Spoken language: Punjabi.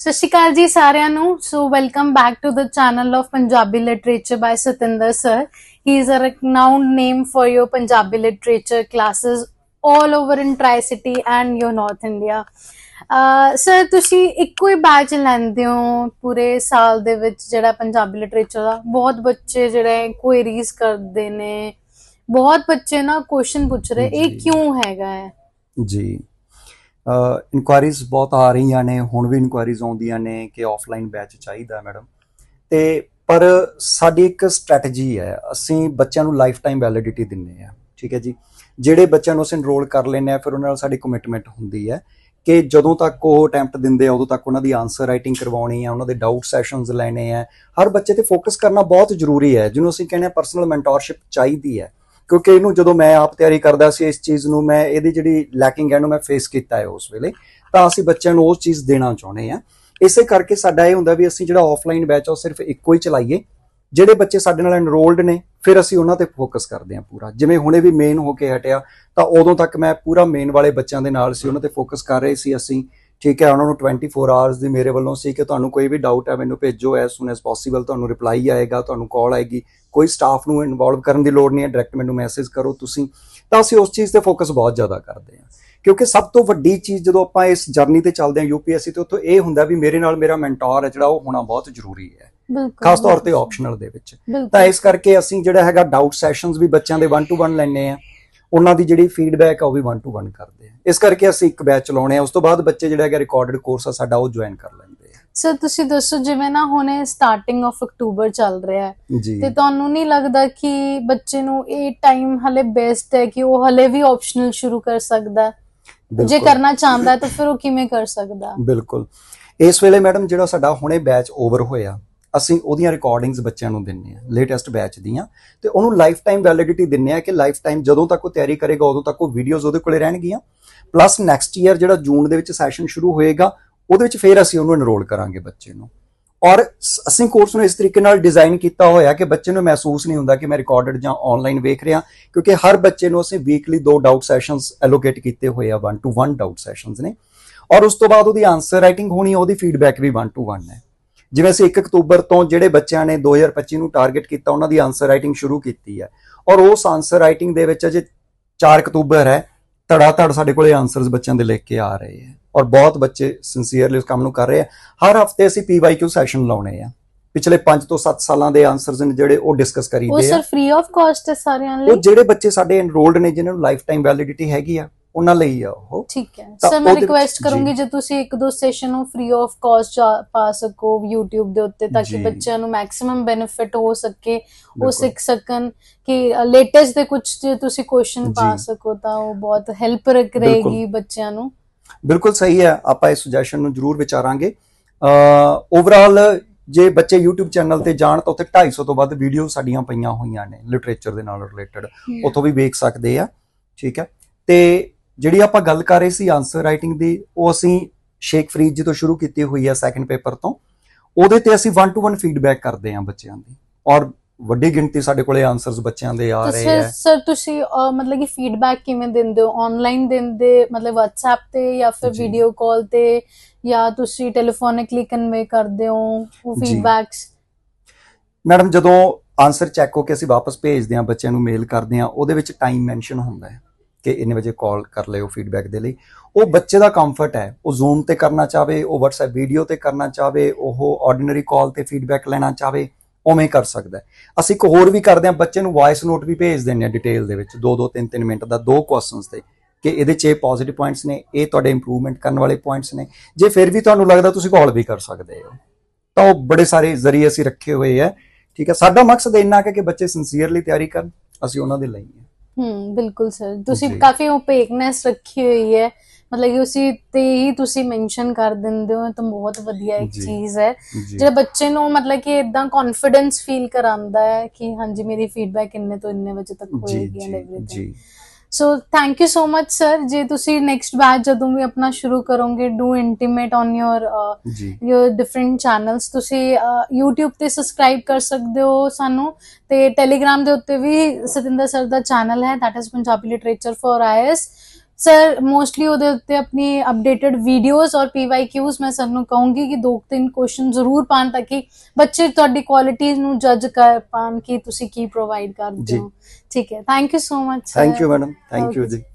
ਸਤਿ ਸ਼੍ਰੀ ਅਕਾਲ ਜੀ ਸਾਰਿਆਂ ਨੂੰ so welcome back to the channel of Punjabi literature by Satinder sir he is a renowned name for your Punjabi literature classes all over in tricity and your north India sir ਤੁਸੀਂ ਇੱਕੋ ਹੀ ਬੈਚ ਲੈਂਦੇ ਹੋ ਪੂਰੇ ਸਾਲ ਦੇ ਵਿੱਚ ਜਿਹੜਾ ਪੰਜਾਬੀ ਲਿਟਰੇਚਰ ਦਾ ਬਹੁਤ ਬੱਚੇ ਜਿਹੜੇ ਕੁਐਰੀਜ਼ ਕਰਦੇ ਨੇ ਬਹੁਤ ਬੱਚੇ ਨਾ ਕੁਐਸਚਨ ਪੁੱਛ ਰਹੇ ਇਹ ਕਿਉਂ ਹੈਗਾ ਹੈ ਜੀ ਇਨਕੁਆਰੀਜ਼ ਬਹੁਤ ਆ ਰਹੀਆਂ ਨੇ ਹੁਣ ਵੀ ਇਨਕੁਆਰੀਜ਼ ਆਉਂਦੀਆਂ ਨੇ ਕਿ ਆਫਲਾਈਨ ਬੈਚ ਚਾਹੀਦਾ ਮੈਡਮ ਤੇ ਪਰ ਸਾਡੀ ਇੱਕ ਸਟ੍ਰੈਟਜੀ ਹੈ ਅਸੀਂ ਬੱਚਿਆਂ ਨੂੰ ਲਾਈਫ ਟਾਈਮ ਵੈਲਿਡਿਟੀ ਦਿੰਨੇ ਆ ਠੀਕ ਹੈ ਜੀ ਜਿਹੜੇ ਬੱਚਿਆਂ ਨੂੰ ਅਸੀਂ ਐਨਰੋਲ ਕਰ ਲੈਨੇ ਆ ਫਿਰ ਉਹਨਾਂ ਨਾਲ ਸਾਡੀ ਕਮਿਟਮੈਂਟ ਹੁੰਦੀ ਹੈ ਕਿ ਜਦੋਂ ਤੱਕ ਉਹ ਅਟੈਂਪਟ ਦਿੰਦੇ ਆ ਉਦੋਂ ਤੱਕ ਉਹਨਾਂ ਦੀ ਆਨਸਰ ਰਾਈਟਿੰਗ ਕਰਵਾਉਣੀ ਆ ਉਹਨਾਂ ਦੇ ਡਾਊਟ ਸੈਸ਼ਨਸ ਲੈਣੇ ਆ ਹਰ ਬੱਚੇ ਤੇ ਫੋਕਸ ਕਰਨਾ ਬਹੁਤ ਜ਼ਰੂਰੀ ਹੈ ਜਿਹਨੂੰ ਅਸੀਂ ਕਹਿੰਦੇ ਆ ਪਰਸਨਲ ਮੈਂਟੋਰਸ਼ਿਪ ਚਾਹੀਦੀ ਹੈ ਕਿਉਂਕਿ ਇਹਨੂੰ ਜਦੋਂ ਮੈਂ ਆਪ ਤਿਆਰੀ ਕਰਦਾ ਸੀ ਇਸ ਚੀਜ਼ ਨੂੰ ਮੈਂ ਇਹਦੀ ਜਿਹੜੀ ਲੈਕਿੰਗ ਹੈ ਨੂੰ ਮੈਂ ਫੇਸ ਕੀਤਾ ਹੈ ਉਸ ਵੇਲੇ ਤਾਂ ਅਸੀਂ ਬੱਚਿਆਂ ਨੂੰ ਉਸ ਚੀਜ਼ ਦੇਣਾ ਚਾਹੁੰਦੇ ਆ ਇਸੇ ਕਰਕੇ ਸਾਡਾ ਇਹ ਹੁੰਦਾ ਵੀ ਅਸੀਂ ਜਿਹੜਾ ਆਫਲਾਈਨ ਬੈਚ ਆ ਉਹ ਸਿਰਫ ਇੱਕੋ ਹੀ ਚਲਾਈਏ ਜਿਹੜੇ ਬੱਚੇ ਸਾਡੇ ਨਾਲ ਐਨਰੋਲਡ ਨੇ ਫਿਰ ਅਸੀਂ ਉਹਨਾਂ ਤੇ ਫੋਕਸ ਕਰਦੇ ਆ ਪੂਰਾ ਜਿਵੇਂ ਹੁਣੇ ਵੀ ਮੇਨ ਹੋ ਕੇ ਹਟਿਆ ਤਾਂ ਉਦੋਂ ਤੱਕ ਮੈਂ ਪੂਰਾ ਮੇਨ ਵਾਲੇ ਬੱਚਿਆਂ ਦੇ ਨਾਲ ਸੀ ਉਹਨਾਂ ਤੇ ਫੋਕਸ ਕਰ ਰਹੇ ਸੀ ਅਸੀਂ ਠੀਕ ਹੈ ਉਹਨਾਂ ਨੂੰ 24 ਆਵਰਸ ਦੀ ਮੇਰੇ ਵੱਲੋਂ ਸੀ ਕਿ ਤੁਹਾਨੂੰ ਕੋਈ ਵੀ ਡਾਊਟ ਹੈ ਮੈਨੂੰ ਭੇਜੋ ਐਸ ਸੂਨ ਐਸ ਪੋਸੀਬਲ ਤੁਹਾਨੂੰ ਰਿਪਲਾਈ ਆਏਗਾ ਤੁਹਾਨੂੰ ਕਾਲ ਆਏਗੀ ਕੋਈ ਸਟਾਫ ਨੂੰ ਇਨਵੋਲਵ ਕਰਨ ਦੀ ਲੋੜ ਨਹੀਂ ਹੈ ਡਾਇਰੈਕਟ ਮੈਨੂੰ ਮੈਸੇਜ ਕਰੋ ਤੁਸੀਂ ਤਾਂ ਅਸੀਂ ਉਸ ਚੀਜ਼ ਤੇ ਫੋਕਸ ਬਹੁਤ ਜ਼ਿਆਦਾ ਕਰਦੇ ਹਾਂ ਕਿਉਂਕਿ ਸਭ ਤੋਂ ਵੱਡੀ ਚੀਜ਼ ਜਦੋਂ ਆਪਾਂ ਇਸ ਜਰਨੀ ਤੇ ਚੱਲਦੇ ਹਾਂ ਯੂਪੀਐਸਸੀ ਤੇ ਉੱਥੋਂ ਇਹ ਹੁੰਦਾ ਵੀ ਮੇਰੇ ਨਾਲ ਮੇਰਾ ਮੈਂਟਰ ਹੈ ਜਿਹੜਾ ਉਹ ਹੋਣਾ ਬਹੁਤ ਜ਼ਰੂਰੀ ਹੈ ਖਾਸ ਤੌਰ ਤੇ ਆਪਸ਼ਨਲ ਦੇ ਵਿੱਚ ਤਾਂ ਇਸ ਕਰਕੇ ਅਸੀਂ ਜਿਹੜਾ ਹੈਗਾ ਡਾਊਟ ਸੈਸ਼ਨਸ ਵੀ ਬੱਚਿਆਂ ਦੇ 1 ਟੂ 1 ਲੈਣੇ ਆ ਉਹਨਾਂ ਦੀ ਜਿਹੜੀ ਫੀਡਬੈਕ ਆ ਉਹ ਵੀ 1 ਟੂ 1 ਕਰਦੇ ਆ ਇਸ ਕਰਕੇ ਅਸੀਂ ਇੱਕ ਬੈਚ ਲਾਉਣੇ ਆ ਉਸ ਤੋਂ ਬਾਅਦ ਬੱਚੇ ਜਿਹੜਾ ਹੈਗਾ ਰਿਕਾਰਡਡ ਕੋਰਸ ਆ ਸਾਡਾ ਉਹ ਜੁਆਇਨ ਕਰ ਲੈਂਦੇ ਆ ਸਰ ਤੁਸੀਂ ਦੱਸੋ ਜਿਵੇਂ ਨਾ ਹੁਣੇ ਸਟਾਰਟਿੰਗ ਆਫ ਅਕਤੂਬਰ ਚੱਲ ਰਿਹਾ ਹੈ ਤੇ ਤੁਹਾਨੂੰ ਨਹੀਂ ਲੱਗਦਾ ਕਿ ਬੱਚੇ ਨੂੰ ਇਹ ਟਾਈਮ ਹਲੇ ਬੈਸਟ ਹੈ ਕਿ ਉਹ ਹਲੇ ਵੀ ਆਪਸ਼ਨਲ ਸ਼ੁਰੂ ਕਰ ਸਕਦਾ ਜੇ ਕਰਨਾ ਚਾਹੁੰਦਾ ਤਾਂ ਫਿਰ ਉਹ ਕਿਵੇਂ ਕਰ ਸਕਦਾ ਬਿਲਕੁਲ ਇਸ ਵੇਲੇ ਮੈਡਮ ਜਿਹੜਾ ਸਾਡਾ ਹੁਣੇ ਬੈਚ ਓਵਰ ਹੋਇਆ ਅਸੀਂ ਉਹਦੀਆਂ ਰਿਕਾਰਡਿੰਗਸ ਬੱਚਿਆਂ ਨੂੰ ਦਿੰਨੇ ਆ ਲੇਟੈਸਟ ਬੈਚ ਦੀਆਂ ਤੇ ਉਹਨੂੰ ਲਾਈਫ ਟਾਈਮ ਵੈਲਿਡਿਟੀ ਦਿੰਨੇ ਆ ਕਿ ਲਾਈਫ ਟਾਈਮ ਜਦੋਂ ਤੱਕ ਉਹ ਤਿਆਰੀ ਕਰੇਗਾ ਉਦੋਂ ਤੱਕ ਉਹ ਵੀਡੀਓਜ਼ ਉਹਦੇ ਕੋਲੇ ਰਹਿਣਗੀਆਂ ਪਲੱਸ ਨੈਕਸਟ ਈਅਰ ਜਿਹੜਾ ਜੂਨ ਦੇ ਵਿੱਚ ਸੈਸ਼ਨ ਸ਼ੁਰੂ ਹੋਏਗਾ ਉਹਦੇ ਵਿੱਚ ਫੇਰ ਅਸੀਂ ਉਹਨੂੰ ਐਨਰੋਲ ਕਰਾਂਗੇ ਬੱਚੇ ਨੂੰ ਔਰ ਅਸੀਂ ਕੋਰਸ ਨੂੰ ਇਸ ਤਰੀਕੇ ਨਾਲ ਡਿਜ਼ਾਈਨ ਕੀਤਾ ਹੋਇਆ ਕਿ ਬੱਚੇ ਨੂੰ ਮਹਿਸੂਸ ਨਹੀਂ ਹੁੰਦਾ ਕਿ ਮੈਂ ਰਿਕਾਰਡਡ ਜਾਂ ਆਨਲਾਈਨ ਵੇਖ ਰਿਹਾ ਕਿਉਂਕਿ ਹਰ ਬੱਚੇ ਨੂੰ ਅਸੀਂ ਵੀਕਲੀ ਦੋ ਡਾਊਟ ਸੈਸ਼ਨਸ ਅਲੋਕੇਟ ਕੀਤੇ ਹੋਏ ਆ 1 ਟੂ 1 ਡਾਊਟ ਸੈਸ਼ਨਸ ਨੇ ਔਰ ਉਸ ਤੋਂ ਬਾਅਦ ਉਹਦੀ ਆਨਸਰ ਰਾਈਟਿੰਗ ਹੋਣੀ ਉਹਦੀ ਫੀਡਬੈਕ ਵੀ 1 ਟੂ 1 ਹੈ ਜਿਵੇਂ ਅਸੀਂ 1 ਅਕਤੂਬਰ ਤੋਂ ਜਿਹੜੇ ਬੱਚਿਆਂ ਨੇ 2025 ਨੂੰ ਟਾਰਗੇਟ ਕੀਤਾ ਉਹਨਾਂ ਦੀ ਆਨਸਰ ਰਾਈਟਿੰਗ ਸ਼ੁਰੂ ਕੀਤੀ ਹੈ ਔਰ ਉਸ ਆਨਸਰ ਰਾਈਟਿੰਗ ਦੇ ਵਿੱਚ ਅਜੇ 4 ਅਕਤੂਬਰ ਹੈ ਤੜਾ ਤੜ ਸਾਡੇ ਕੋਲੇ ਆਨਸਰਸ ਬੱਚਿਆਂ ਦੇ ਲਿਖ ਕੇ ਆ ਰਹੇ ਹੈ ਔਰ ਬਹੁਤ ਬੱਚੇ ਸਿੰਸੀਅਰਲੀ ਉਸ ਕੰਮ ਨੂੰ ਕਰ ਰਹੇ ਆ ਹਰ ਹਫਤੇ ਅਸੀਂ ਪੀਵਾਈਕਿਊ ਸੈਸ਼ਨ ਲਾਉਣੇ ਆ ਪਿਛਲੇ 5 ਤੋਂ 7 ਸਾਲਾਂ ਦੇ ਆਨਸਰਸ ਨੇ ਜਿਹੜੇ ਉਹ ਡਿਸਕਸ ਕਰੀਦੇ ਆ ਉਹ ਸਰ ਫ੍ਰੀ ਆਫ ਕਾਸਟ ਹੈ ਸਾਰਿਆਂ ਲਈ ਉਹ ਜਿਹੜੇ ਬੱਚੇ ਸਾਡੇ ਐਨਰੋਲਡ ਨੇ ਜਿਨ੍ਹਾਂ ਨੂੰ ਲਾਈਫ ਟਾਈਮ ਵੈਲਿਡਿਟੀ ਹੈਗੀ ਆ ਉਹਨਾਂ ਲਈ ਆ ਉਹ ਠੀਕ ਹੈ ਸਰ ਮੈਂ ਰਿਕੁਐਸਟ ਕਰੂੰਗੀ ਜੇ ਤੁਸੀਂ ਇੱਕ ਦੋ ਸੈਸ਼ਨ ਨੂੰ ਫ੍ਰੀ ਆਫ ਕਾਸਟ ਪਾ ਸਕੋ YouTube ਦੇ ਉੱਤੇ ਤਾਂ ਕਿ ਬੱਚਿਆਂ ਨੂੰ ਮੈਕਸਿਮਮ ਬੈਨੀਫਿਟ ਹੋ ਸਕੇ ਉਹ ਸਿੱਖ ਸਕਣ ਕਿ ਲੇਟੈਸਟ ਦੇ ਕੁਝ ਜੇ ਤੁਸੀਂ ਕੁਐਸਚਨ ਪਾ ਸਕੋ ਤਾਂ ਉਹ ਬਹੁਤ ਹੈਲਪ ਕਰੇਗੀ ਬੱਚਿਆਂ ਨੂੰ ਬਿਲਕੁਲ ਸਹੀ ਹੈ ਆਪਾਂ ਇਸ ਸੁਜੈਸ਼ਨ ਨੂੰ ਜ਼ਰੂਰ ਵਿਚਾਰਾਂਗੇ ਓਵਰਆਲ ਜੇ ਬੱਚੇ YouTube ਚੈਨਲ ਤੇ ਜਾਣ ਤਾਂ ਉੱਥੇ 250 ਤੋਂ ਵੱਧ ਵੀਡੀਓ ਸਾਡੀਆਂ ਪਈਆਂ ਹੋਈਆਂ ਨੇ ਲਿਟਰੇਚਰ ਦੇ ਨਾਲ ਰਿਲੇਟਡ ਉੱਥੋਂ ਵੀ ਵੇਖ ਸਕਦੇ ਆ ਠੀਕ ਹੈ ਤੇ ਜਿਹੜੀ ਆਪਾਂ ਗੱਲ ਕਰ ਰਹੇ ਸੀ ਆਨਸਰ ਰਾਈਟਿੰਗ ਦੀ ਉਹ ਅਸੀਂ ਸ਼ੇਖ ਫਰੀਦ ਜੀ ਤੋਂ ਸ਼ੁਰੂ ਕੀਤੀ ਹੋਈ ਹੈ ਸੈਕੰਡ ਪੇਪਰ ਤੋਂ ਉਹਦੇ ਤੇ ਅਸੀਂ 1 ਟੂ 1 ਫੀਡਬੈਕ ਕਰਦੇ ਹਾਂ ਬੱਚਿਆਂ ਦੀ ਔਰ ਵੱਡੀ ਗਿਣਤੀ ਸਾਡੇ ਕੋਲੇ ਆਨਸਰਸ ਬੱਚਿਆਂ ਦੇ ਆ ਰਹੇ ਆ ਸਰ ਤੁਸੀਂ ਮਤਲਬ ਕਿ ਫੀਡਬੈਕ ਕਿਵੇਂ ਦਿੰਦੇ ਹੋ ਆਨਲਾਈਨ ਦਿੰਦੇ ਮਤਲਬ WhatsApp ਤੇ ਜਾਂ ਫਿਰ ਵੀਡੀਓ ਕਾਲ ਤੇ ਜਾਂ ਤੁਸੀਂ ਟੈਲੀਫੋਨਿਕਲੀ ਕਨਵੇ ਕਰਦੇ ਹੋ ਉਹ ਫੀਡਬੈਕਸ ਮੈਡਮ ਜਦੋਂ ਆਨਸਰ ਚੈੱਕ ਹੋ ਕੇ ਅਸੀਂ ਵਾਪਸ ਭੇਜਦੇ ਹਾਂ ਬੱਚਿਆਂ ਨੂੰ ਮੇਲ ਕਰਦੇ ਹਾਂ ਉਹਦੇ ਵਿੱਚ ਟਾਈਮ ਮੈਂਸ਼ਨ ਹੁੰਦਾ ਹੈ ਕਿ ਇੰਨੇ ਵਜੇ ਕਾਲ ਕਰ ਲਿਓ ਫੀਡਬੈਕ ਦੇ ਲਈ ਉਹ ਬੱਚੇ ਦਾ ਕੰਫਰਟ ਹੈ ਉਹ ਜ਼ੂਮ ਤੇ ਕਰਨਾ ਚਾਵੇ ਉਹ WhatsApp ਵੀਡੀਓ ਤੇ ਕਰਨਾ ਚਾਵੇ ਉਹ ਆਰਡੀਨਰੀ ਕਾਲ ਤੇ ਫੀਡਬੈਕ ਲੈਣਾ ਚਾਵੇ ਉਵੇਂ ਕਰ ਸਕਦਾ ਅਸੀਂ ਇੱਕ ਹੋਰ ਵੀ ਕਰਦੇ ਆ ਬੱਚੇ ਨੂੰ ਵਾਇਸ ਨੋਟ ਵੀ ਭੇਜ ਦਿੰਨੇ ਆ ਡਿਟੇਲ ਦੇ ਵਿੱਚ 2 2 3 3 ਮਿੰਟ ਦਾ ਦੋ ਕੁਐਸਚਨਸ ਤੇ ਕਿ ਇਹਦੇ 'ਚ ਇਹ ਪੋਜ਼ਿਟਿਵ ਪੁਆਇੰਟਸ ਨੇ ਇਹ ਤੁਹਾਡੇ ਇੰਪਰੂਵਮੈਂਟ ਕਰਨ ਵਾਲੇ ਪੁਆਇੰਟਸ ਨੇ ਜੇ ਫਿਰ ਵੀ ਤੁਹਾਨੂੰ ਲੱਗਦਾ ਤੁਸੀਂ ਕਾਲ ਵੀ ਕਰ ਸਕਦੇ ਹੋ ਤਾਂ ਉਹ ਬੜੇ ਸਾਰੇ ਜ਼ਰੀਏ ਅਸੀਂ ਰੱਖੇ ਹੋਏ ਆ ਠੀਕ ਹੈ ਸਾਡਾ ਮਕਸਦ ਇੰਨਾ ਕਿ ਬੱਚੇ ਸਿੰਸੀਅਰਲੀ ਤਿਆਰੀ ਕਰਨ ਅਸੀਂ ਉਹਨਾਂ ਦੇ ਲਈ ਹੂੰ ਬਿਲਕੁਲ ਸਰ ਤੁਸੀਂ ਕਾਫੀ ਓਪੇਕਨੈਸ ਰੱਖੀ ਹੋਈ ਹੈ ਮਤਲਬ ਕਿ ਉਸੇ ਤੇ ਹੀ ਤੁਸੀਂ ਮੈਂਸ਼ਨ ਕਰ ਦਿੰਦੇ ਹੋ ਤਾਂ ਬਹੁਤ ਵਧੀਆ ਇੱਕ ਚੀਜ਼ ਹੈ ਜਿਹੜਾ ਬੱਚੇ ਨੂੰ ਮਤਲਬ ਕਿ ਇਦਾਂ ਕੌਨਫੀਡੈਂਸ ਫੀਲ ਕਰਾਂਦਾ ਹੈ ਕਿ ਹਾਂਜੀ ਮੇਰੀ ਫੀਡਬੈਕ ਇੰਨੇ ਤੋਂ ਇੰਨੇ ਵਜੇ ਤੱਕ ਹੋਏਗੀ and everything so thank you so much sir ਜੇ ਤੁਸੀਂ ਨੈਕਸਟ ਬੈਚ ਜਦੋਂ ਵੀ ਆਪਣਾ ਸ਼ੁਰੂ ਕਰੋਗੇ do intimate on your your different channels ਤੁਸੀਂ uh, YouTube ਤੇ ਸਬਸਕ੍ਰਾਈਬ ਕਰ ਸਕਦੇ ਹੋ ਸਾਨੂੰ ਤੇ Telegram ਦੇ ਉੱਤੇ ਵੀ ਸਤਿੰਦਰ ਸਰ ਦਾ ਚੈਨਲ ਹੈ that is Punjabi literature for IAS sir mostly ਉਹਦੇ ਉੱਤੇ ਆਪਣੀ ਅਪਡੇਟਡ ਵੀਡੀਓਜ਼ ਔਰ ਪੀਵਾਈਕਿਊਸ ਮੈਂ ਸਭ ਨੂੰ ਕਹੂੰਗੀ ਕਿ ਦੋ ਤਿੰਨ ਕੁਐਸਚਨ ਜ਼ਰੂਰ ਪਾਣ ਤਾਂ ਕਿ ਬੱਚੇ ਤੁਹਾਡੀ ਕੁਆਲਿਟੀਜ਼ ਨੂੰ ਜੱਜ ਕਰ ਪਾਣ ਕਿ ਤੁਸੀਂ ਕੀ ਪ੍ਰੋਵਾਈਡ ਕਰਦੇ ਹੋ ਠੀਕ ਹੈ thank you so much thank you madam thank you ਜੀ